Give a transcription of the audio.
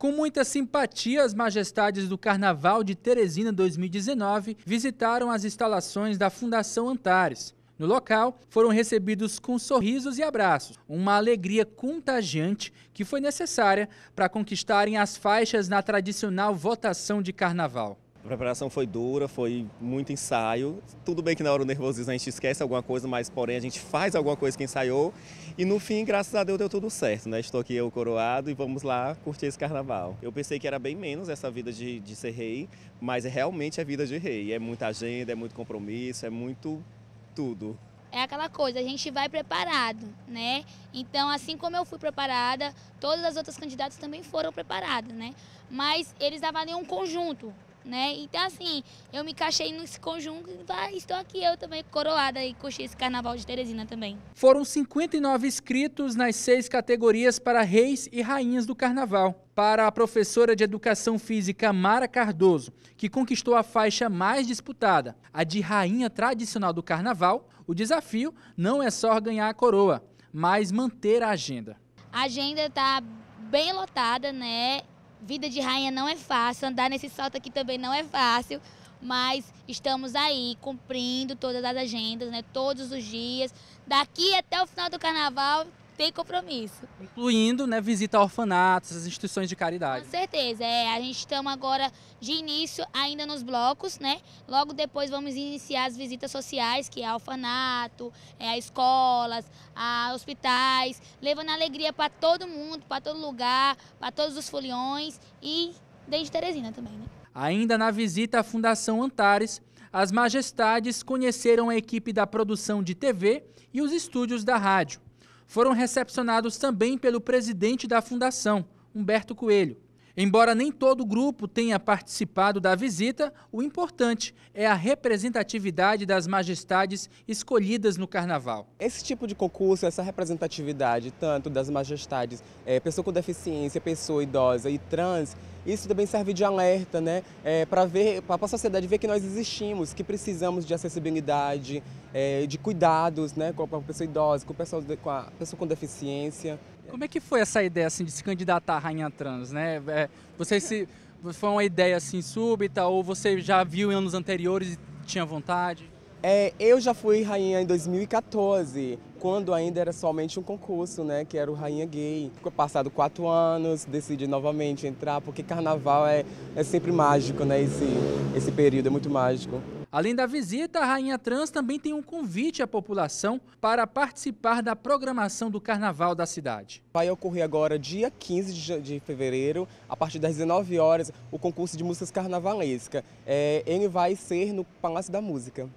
Com muita simpatia, as majestades do Carnaval de Teresina 2019 visitaram as instalações da Fundação Antares. No local, foram recebidos com sorrisos e abraços, uma alegria contagiante que foi necessária para conquistarem as faixas na tradicional votação de carnaval. A preparação foi dura, foi muito ensaio. Tudo bem que na hora do nervosismo a gente esquece alguma coisa, mas porém a gente faz alguma coisa que ensaiou. E no fim, graças a Deus, deu tudo certo, né? Estou aqui eu coroado e vamos lá curtir esse carnaval. Eu pensei que era bem menos essa vida de, de ser rei, mas é realmente é vida de rei. É muita agenda, é muito compromisso, é muito tudo é aquela coisa, a gente vai preparado, né? Então, assim como eu fui preparada, todas as outras candidatas também foram preparadas, né? Mas eles avaliam um conjunto, né? Então, assim, eu me encaixei nesse conjunto e estou aqui eu também coroada e curti esse carnaval de Teresina também. Foram 59 inscritos nas seis categorias para reis e rainhas do carnaval. Para a professora de educação física Mara Cardoso, que conquistou a faixa mais disputada, a de rainha tradicional do carnaval, o desafio não é só ganhar a coroa, mas manter a agenda. A agenda está bem lotada, né? vida de rainha não é fácil, andar nesse salto aqui também não é fácil, mas estamos aí cumprindo todas as agendas, né? Todos os dias. Daqui até o final do carnaval tem compromisso. Incluindo né, visita a orfanatos, as instituições de caridade. Com certeza. É, a gente estamos agora de início ainda nos blocos, né? Logo depois vamos iniciar as visitas sociais, que é orfanato, é, escolas, a hospitais, levando alegria para todo mundo, para todo lugar, para todos os foliões e desde Teresina também, né? Ainda na visita à Fundação Antares, as majestades conheceram a equipe da produção de TV e os estúdios da rádio foram recepcionados também pelo presidente da fundação, Humberto Coelho. Embora nem todo o grupo tenha participado da visita, o importante é a representatividade das majestades escolhidas no carnaval. Esse tipo de concurso, essa representatividade, tanto das majestades, é, pessoa com deficiência, pessoa idosa e trans, isso também serve de alerta né, é, para a sociedade ver que nós existimos, que precisamos de acessibilidade, é, de cuidados né, com a pessoa idosa, com, pessoa, com a pessoa com deficiência. Como é que foi essa ideia assim, de se candidatar à Rainha Trans? Né? É, você se, foi uma ideia assim súbita ou você já viu em anos anteriores e tinha vontade? É, eu já fui rainha em 2014, quando ainda era somente um concurso, né? Que era o Rainha Gay. Passado quatro anos, decidi novamente entrar, porque carnaval é, é sempre mágico, né? Esse, esse período é muito mágico. Além da visita, a Rainha Trans também tem um convite à população para participar da programação do Carnaval da cidade. Vai ocorrer agora, dia 15 de fevereiro, a partir das 19 horas, o concurso de músicas carnavalesca. É, ele vai ser no Palácio da Música.